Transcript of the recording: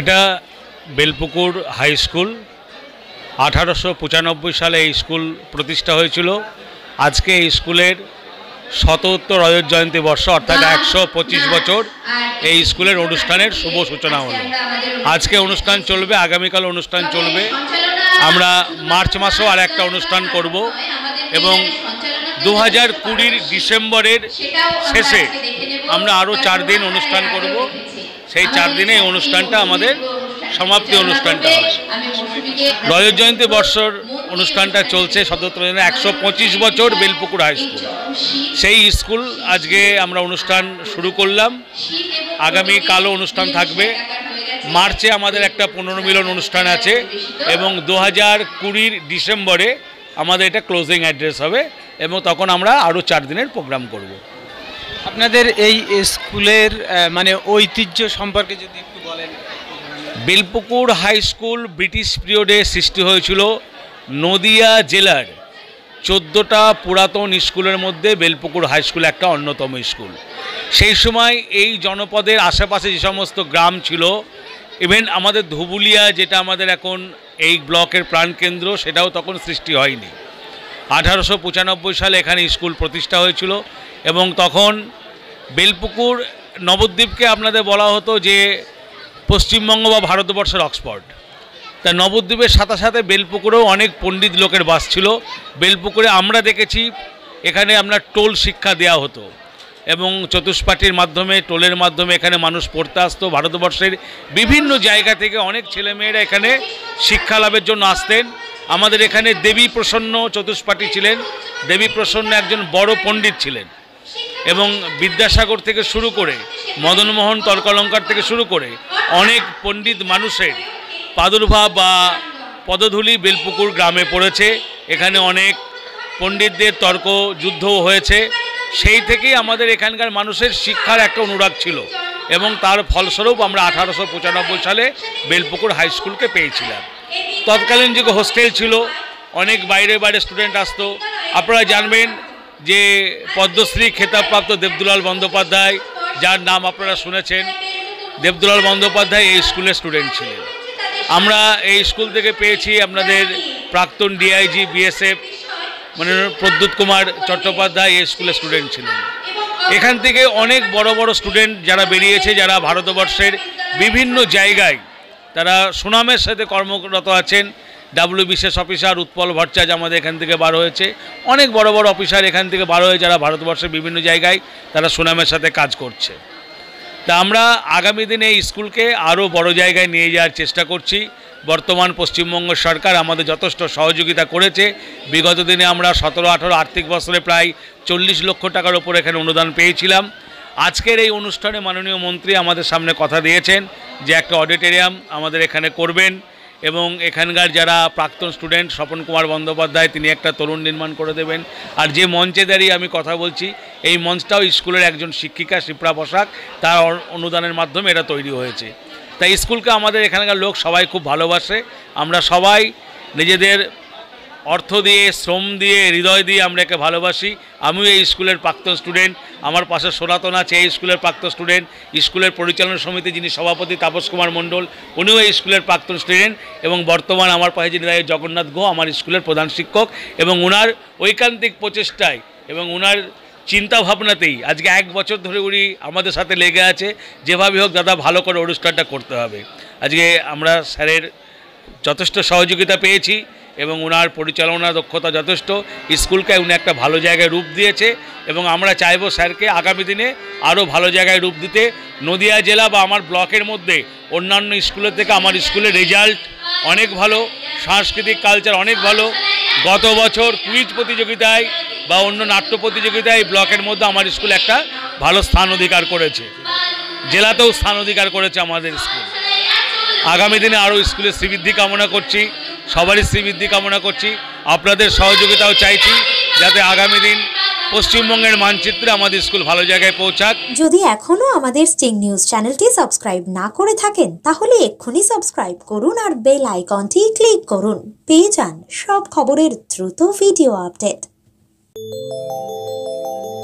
এটা Belpukur high school আঠারোশো পঁচানব্বই সালে এই স্কুল প্রতিষ্ঠা হয়েছিল আজকে এই স্কুলের শতোত্তর রজত জয়ন্তী বর্ষ অর্থাৎ হ্যাঁ, একশো পঁচিশ হ্যাঁ, বছর এই স্কুলের অনুষ্ঠানের শুভ সূচনা হল আজকে অনুষ্ঠান চলবে আগামীকাল অনুষ্ঠান চলবে আমরা মার্চ মাসেও আর একটা অনুষ্ঠান করব এবং দু হাজার কুড়ির ডিসেম্বরের শেষে আমরা আরও চার দিন অনুষ্ঠান করব সেই চার দিনে অনুষ্ঠানটা আমাদের সমাপ্তি অনুষ্ঠানটা রজত জয়ন্তী বর্ষর অনুষ্ঠানটা চলছে সতেরো জনের একশো পঁচিশ বছর বেলপুকুর হাই স্কুল সেই স্কুল আজকে আমরা অনুষ্ঠান শুরু করলাম আগামী কালও অনুষ্ঠান থাকবে মার্চে আমাদের একটা পুনর্মিলন অনুষ্ঠান আছে এবং দু হাজার কুড়ির ডিসেম্বরে আমাদের এটা ক্লোজিং অ্যাড্রেস হবে এবং তখন আমরা আরও চার দিনের প্রোগ্রাম করব আপনাদের এই স্কুলের মানে ঐতিহ্য সম্পর্কে যদি একটু বলেন বেলপুকুর হাই স্কুল ব্রিটিশ পিরিয়ডে সৃষ্টি হয়েছিল নদিয়া জেলার চোদ্দোটা পুরাতন স্কুলের মধ্যে বেলপুকুর হাই স্কুল একটা অন্যতম স্কুল সেই সময় এই জনপদের আশেপাশে যে সমস্ত গ্রাম ছিল ইভেন আমাদের ধুবুলিয়া যেটা আমাদের এখন এই ব্লকের প্রাণকেন্দ্র সেটাও তখন সৃষ্টি হয়নি আঠারোশো পঁচানব্বই সালে এখানে স্কুল প্রতিষ্ঠা হয়েছিল এবং তখন বেলপুকুর নবদ্বীপকে আপনাদের বলা হতো যে পশ্চিমবঙ্গ বা ভারতবর্ষের অক্সফোর্ড তা নবদ্বীপের সাথে সাথে বেলপুকুরেও অনেক পণ্ডিত লোকের বাস ছিল বেলপুকুরে আমরা দেখেছি এখানে আমরা টোল শিক্ষা দেয়া হতো এবং চতুষ্পাটির মাধ্যমে টোলের মাধ্যমে এখানে মানুষ পড়তে আসতো ভারতবর্ষের বিভিন্ন জায়গা থেকে অনেক ছেলেমেয়েরা এখানে শিক্ষা লাভের জন্য আসতেন আমাদের এখানে দেবী প্রসন্ন চতুষ্পাটি ছিলেন দেবী প্রসন্ন একজন বড় পণ্ডিত ছিলেন এবং বিদ্যাসাগর থেকে শুরু করে মদনমোহন তর্কলঙ্কার থেকে শুরু করে অনেক পণ্ডিত মানুষের প্রাদুর্ভাব বা পদধুলি বেলপুকুর গ্রামে পড়েছে এখানে অনেক পণ্ডিতদের তর্ক যুদ্ধও হয়েছে সেই থেকেই আমাদের এখানকার মানুষের শিক্ষার একটা অনুরাগ ছিল এবং তার ফলস্বরূপ আমরা আঠারোশো পঁচানব্বই সালে বেলপুকুর হাই স্কুলকে পেয়েছিলাম তৎকালীন যুগে হোস্টেল ছিল অনেক বাইরে বাইরে স্টুডেন্ট আসতো আপনারা জানবেন যে পদ্মশ্রী খেতাবপ্রাপ্ত দেবদুলাল বন্দ্যোপাধ্যায় যার নাম আপনারা শুনেছেন দেবদুলাল বন্দ্যোপাধ্যায় এই স্কুলের স্টুডেন্ট ছিলেন আমরা এই স্কুল থেকে পেয়েছি আপনাদের প্রাক্তন ডিআইজি বিএসএফ মাননীয় প্রদ্যুৎ কুমার চট্টোপাধ্যায় এই স্কুলের স্টুডেন্ট ছিলেন এখান থেকে অনেক বড় বড় স্টুডেন্ট যারা বেরিয়েছে যারা ভারতবর্ষের বিভিন্ন জায়গায় তারা সুনামের সাথে কর্মরত আছেন ডাব্লিউ বিশেষ অফিসার উৎপল ভট্টাচার্য আমাদের এখান থেকে বার হয়েছে অনেক বড় বড় অফিসার এখান থেকে বার হয়ে যারা ভারতবর্ষের বিভিন্ন জায়গায় তারা সুনামের সাথে কাজ করছে তা আমরা আগামী দিনে এই স্কুলকে আরও বড় জায়গায় নিয়ে যাওয়ার চেষ্টা করছি বর্তমান পশ্চিমবঙ্গ সরকার আমাদের যথেষ্ট সহযোগিতা করেছে বিগত দিনে আমরা সতেরো আঠেরো আর্থিক বছরে প্রায় চল্লিশ লক্ষ টাকার ওপর এখানে অনুদান পেয়েছিলাম আজকের এই অনুষ্ঠানে মাননীয় মন্ত্রী আমাদের সামনে কথা দিয়েছেন যে একটা অডিটোরিয়াম আমাদের এখানে করবেন এবং এখানকার যারা প্রাক্তন স্টুডেন্ট স্বপন কুমার বন্দ্যোপাধ্যায় তিনি একটা তরুণ নির্মাণ করে দেবেন আর যে মঞ্চে দাঁড়িয়ে আমি কথা বলছি এই মঞ্চটাও স্কুলের একজন শিক্ষিকা শিপ্রা পোশাক তার অনুদানের মাধ্যমে এটা তৈরি হয়েছে তাই স্কুলকে আমাদের এখানকার লোক সবাই খুব ভালোবাসে আমরা সবাই নিজেদের অর্থ দিয়ে শ্রম দিয়ে হৃদয় দিয়ে আমরা একে ভালোবাসি আমিও এই স্কুলের প্রাক্তন স্টুডেন্ট আমার পাশে সনাতন আছে এই স্কুলের প্রাক্তন স্টুডেন্ট স্কুলের পরিচালনা সমিতি যিনি সভাপতি তাপস কুমার মণ্ডল উনিও এই স্কুলের প্রাক্তন স্টুডেন্ট এবং বর্তমান আমার পাশে যিনি রায় জগন্নাথ গো আমার স্কুলের প্রধান শিক্ষক এবং ওনার ঐকান্তিক প্রচেষ্টায় এবং ওনার চিন্তা ভাবনাতেই আজকে এক বছর ধরে উনি আমাদের সাথে লেগে আছে যেভাবে হোক দাদা ভালো করে অনুষ্ঠানটা করতে হবে আজকে আমরা স্যারের যথেষ্ট সহযোগিতা পেয়েছি এবং ওনার পরিচালনা দক্ষতা যথেষ্ট স্কুলকে উনি একটা ভালো জায়গায় রূপ দিয়েছে এবং আমরা চাইবো স্যারকে আগামী দিনে আরও ভালো জায়গায় রূপ দিতে নদিয়া জেলা বা আমার ব্লকের মধ্যে অন্যান্য স্কুলের থেকে আমার স্কুলের রেজাল্ট অনেক ভালো সাংস্কৃতিক কালচার অনেক ভালো গত বছর কুইজ প্রতিযোগিতায় বা অন্য নাট্য প্রতিযোগিতায় ব্লকের মধ্যে আমার স্কুল একটা ভালো স্থান অধিকার করেছে জেলাতেও স্থান অধিকার করেছে আমাদের স্কুল আগামী দিনে আরও স্কুলের শ্রীবৃদ্ধি কামনা করছি সবারই শ্রীবৃদ্ধি কামনা করছি আপনাদের সহযোগিতাও চাইছি যাতে আগামী দিন পশ্চিমবঙ্গের মানচিত্রে আমাদের স্কুল ভালো জায়গায় পৌঁছাক যদি এখনো আমাদের স্টিং নিউজ চ্যানেলটি সাবস্ক্রাইব না করে থাকেন তাহলে এক্ষুনি সাবস্ক্রাইব করুন আর বেল আইকনটি ক্লিক করুন পেয়ে যান সব খবরের দ্রুত ভিডিও আপডেট